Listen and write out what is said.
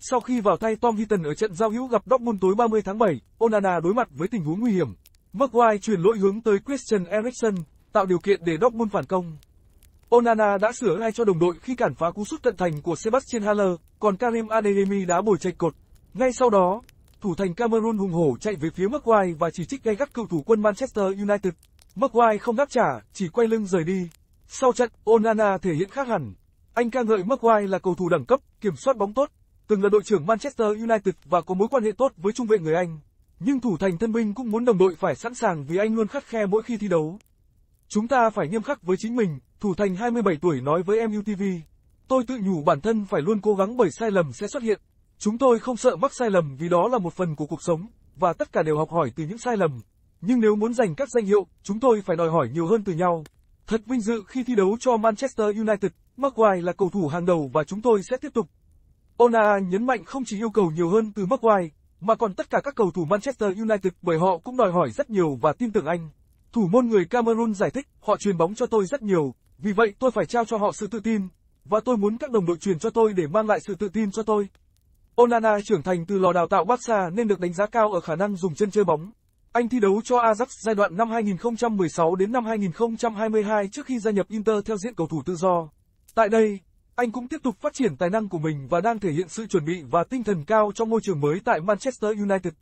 phút sau khi vào tay Tom Heaton ở trận giao hữu gặp Dortmund tối 30 tháng 7, Onana đối mặt với tình huống nguy hiểm. Maguire chuyển lỗi hướng tới Christian Eriksen, tạo điều kiện để Dortmund phản công. Onana đã sửa ngay cho đồng đội khi cản phá cú sút tận thành của Sebastian Haller, còn Karim Adeyemi đá bồi chạch cột. Ngay sau đó, thủ thành Cameroon hùng hổ chạy về phía Maguire và chỉ trích gay gắt cựu thủ quân Manchester United. Maguire không đáp trả, chỉ quay lưng rời đi. Sau trận, Onana thể hiện khác hẳn. Anh ca ngợi Maguire là cầu thủ đẳng cấp, kiểm soát bóng tốt, từng là đội trưởng Manchester United và có mối quan hệ tốt với trung vệ người Anh. Nhưng thủ thành thân binh cũng muốn đồng đội phải sẵn sàng vì anh luôn khắt khe mỗi khi thi đấu. Chúng ta phải nghiêm khắc với chính mình, thủ thành 27 tuổi nói với MUTV. Tôi tự nhủ bản thân phải luôn cố gắng bởi sai lầm sẽ xuất hiện. Chúng tôi không sợ mắc sai lầm vì đó là một phần của cuộc sống, và tất cả đều học hỏi từ những sai lầm. Nhưng nếu muốn giành các danh hiệu, chúng tôi phải đòi hỏi nhiều hơn từ nhau. Thật vinh dự khi thi đấu cho Manchester United, Maguire là cầu thủ hàng đầu và chúng tôi sẽ tiếp tục Ona nhấn mạnh không chỉ yêu cầu nhiều hơn từ Maguire, mà còn tất cả các cầu thủ Manchester United bởi họ cũng đòi hỏi rất nhiều và tin tưởng anh. Thủ môn người Cameroon giải thích, họ truyền bóng cho tôi rất nhiều, vì vậy tôi phải trao cho họ sự tự tin, và tôi muốn các đồng đội truyền cho tôi để mang lại sự tự tin cho tôi. Onana trưởng thành từ lò đào tạo Barca nên được đánh giá cao ở khả năng dùng chân chơi bóng. Anh thi đấu cho Ajax giai đoạn năm 2016 đến năm 2022 trước khi gia nhập Inter theo diện cầu thủ tự do. Tại đây, anh cũng tiếp tục phát triển tài năng của mình và đang thể hiện sự chuẩn bị và tinh thần cao cho môi trường mới tại Manchester United.